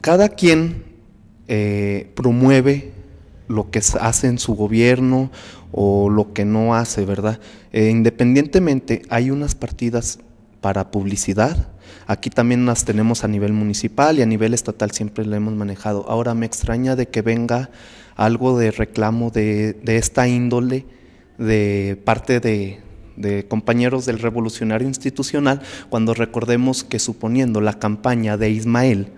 Cada quien eh, promueve lo que hace en su gobierno o lo que no hace, ¿verdad? Eh, independientemente, hay unas partidas para publicidad. Aquí también las tenemos a nivel municipal y a nivel estatal siempre lo hemos manejado. Ahora me extraña de que venga algo de reclamo de esta índole de parte de, de compañeros del Revolucionario Institucional cuando recordemos que suponiendo la campaña de Ismael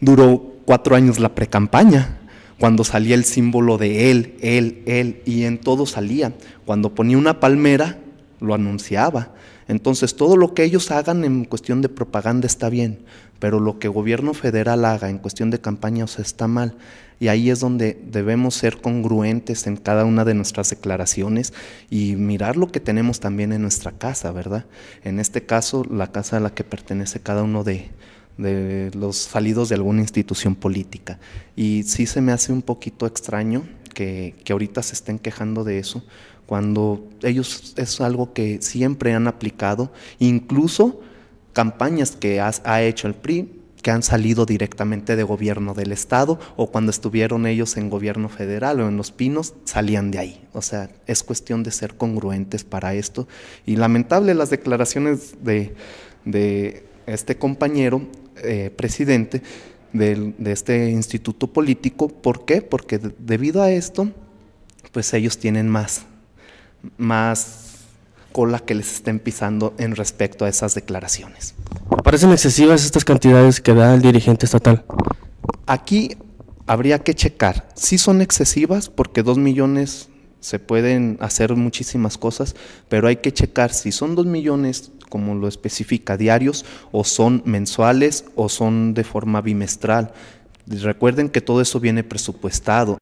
duró cuatro años la precampaña cuando salía el símbolo de él, él, él, y en todo salía. Cuando ponía una palmera, lo anunciaba. Entonces, todo lo que ellos hagan en cuestión de propaganda está bien, pero lo que gobierno federal haga en cuestión de campañas está mal. Y ahí es donde debemos ser congruentes en cada una de nuestras declaraciones y mirar lo que tenemos también en nuestra casa, ¿verdad? En este caso, la casa a la que pertenece cada uno de, de los salidos de alguna institución política. Y sí se me hace un poquito extraño que, ahorita se estén quejando de eso, cuando ellos es algo que siempre han aplicado, incluso campañas que ha hecho el PRI que han salido directamente de gobierno del estado o cuando estuvieron ellos en gobierno federal o en los pinos salían de ahí. O sea, es cuestión de ser congruentes para esto. Y lamentable las declaraciones de, de este compañero eh, presidente de, este instituto político. ¿Por qué? Porque debido a esto, pues ellos tienen más, más cola que les estén pisando en respecto a esas declaraciones. ¿Parecen excesivas estas cantidades que da el dirigente estatal? Aquí habría que checar. Sí son excesivas porque dos millones se pueden hacer muchísimas cosas, pero hay que checar si son dos millones, como lo especifica, diarios, o son mensuales, o son de forma bimestral. Recuerden que todo eso viene presupuestado.